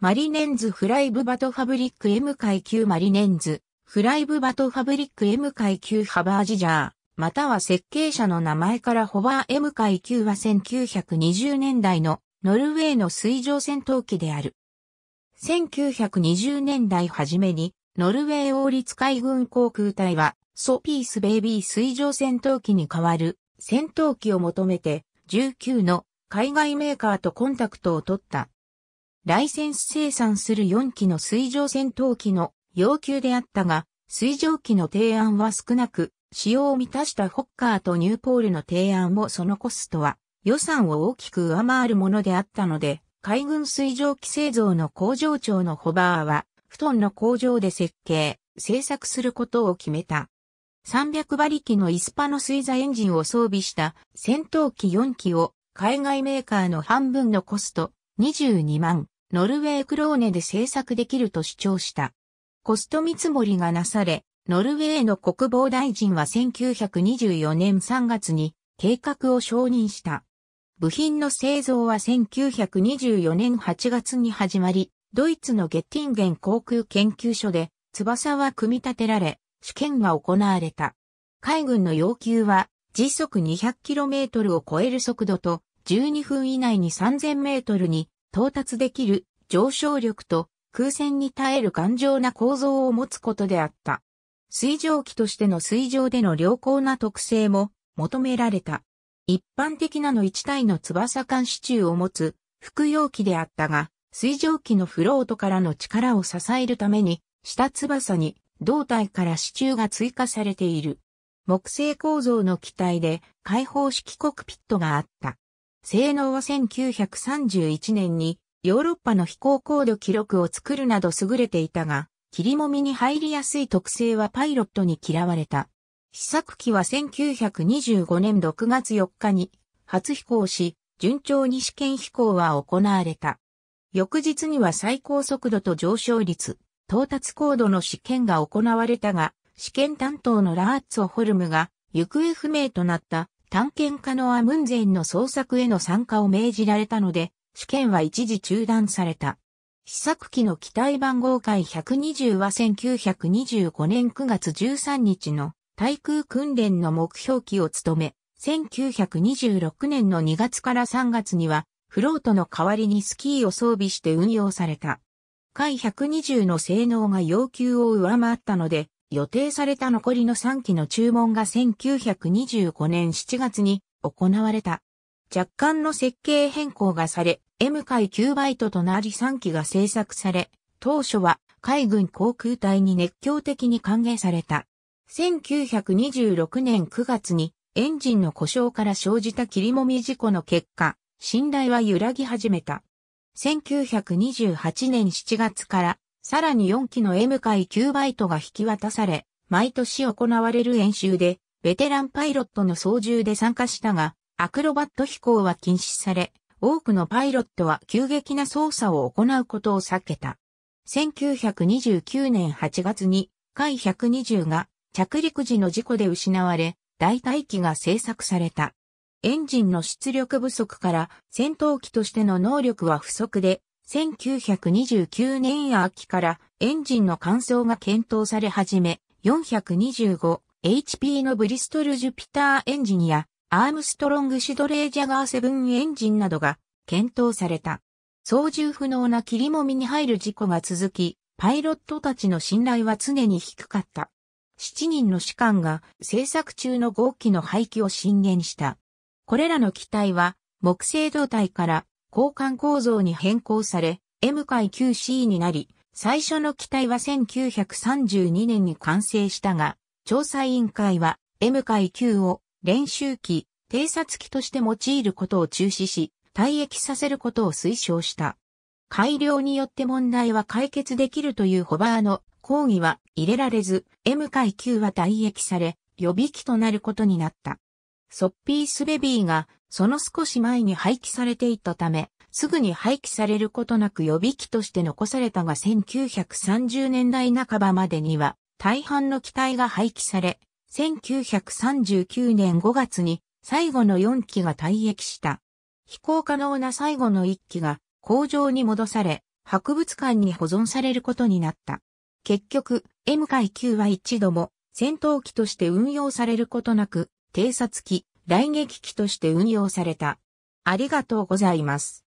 マリネンズフライブバトファブリック M 階級マリネンズフライブバトファブリック M 階級ハバージジャー、または設計者の名前からホバー M 階級は1920年代のノルウェーの水上戦闘機である。1920年代初めに、ノルウェー王立海軍航空隊は、ソピースベイビー水上戦闘機に代わる戦闘機を求めて、19の海外メーカーとコンタクトを取った。ライセンス生産する4機の水上戦闘機の要求であったが、水上機の提案は少なく、使用を満たしたホッカーとニューポールの提案もそのコストは予算を大きく上回るものであったので、海軍水上機製造の工場長のホバーは、布団の工場で設計、製作することを決めた。300馬力のイスパの水座エンジンを装備した戦闘機4機を海外メーカーの半分のコスト22万ノルウェークローネで制作できると主張した。コスト見積もりがなされ、ノルウェーの国防大臣は1924年3月に計画を承認した。部品の製造は1924年8月に始まり、ドイツのゲッティンゲン航空研究所で翼は組み立てられ、試験が行われた。海軍の要求は時速 200km を超える速度と12分以内に 3000m に到達できる上昇力と空戦に耐える頑丈な構造を持つことであった。水蒸気としての水上での良好な特性も求められた。一般的なの1体の翼間支柱を持つ副容器であったが、水蒸気のフロートからの力を支えるために、下翼に胴体から支柱が追加されている。木製構造の機体で開放式コクピットがあった。性能は1931年にヨーロッパの飛行高度記録を作るなど優れていたが、霧もみに入りやすい特性はパイロットに嫌われた。試作機は1925年6月4日に初飛行し、順調に試験飛行は行われた。翌日には最高速度と上昇率、到達高度の試験が行われたが、試験担当のラーツオホルムが行方不明となった探検家のアムンゼンの捜索への参加を命じられたので、試験は一時中断された。試作機の機体番号回120は1925年9月13日の対空訓練の目標機を務め、1926年の2月から3月には、フロートの代わりにスキーを装備して運用された。回120の性能が要求を上回ったので、予定された残りの3機の注文が1925年7月に行われた。若干の設計変更がされ、M 回9バイトとなり3機が製作され、当初は海軍航空隊に熱狂的に歓迎された。1926年9月にエンジンの故障から生じた切りもみ事故の結果、信頼は揺らぎ始めた。1928年7月からさらに4機の M 回9バイトが引き渡され、毎年行われる演習で、ベテランパイロットの操縦で参加したが、アクロバット飛行は禁止され、多くのパイロットは急激な操作を行うことを避けた。1929年8月に、海120が着陸時の事故で失われ、代替機が製作された。エンジンの出力不足から戦闘機としての能力は不足で、1929年秋からエンジンの換装が検討され始め、425HP のブリストルジュピターエンジンやアームストロングシドレージャガーセブンエンジンなどが検討された。操縦不能な切りもみに入る事故が続き、パイロットたちの信頼は常に低かった。7人の士官が製作中の5機の廃棄を進言した。これらの機体は木製胴体から交換構造に変更され、M 階 9C になり、最初の機体は1932年に完成したが、調査委員会は M 階9を練習機、偵察機として用いることを中止し、退役させることを推奨した。改良によって問題は解決できるというホバーの講義は入れられず、M 階級は退役され、予備機となることになった。ソッピー・スベビーがその少し前に廃棄されていたため、すぐに廃棄されることなく予備機として残されたが1930年代半ばまでには大半の機体が廃棄され、1939年5月に最後の4機が退役した。飛行可能な最後の1機が工場に戻され、博物館に保存されることになった。結局、M 階級は一度も戦闘機として運用されることなく、偵察機、来撃機として運用された。ありがとうございます。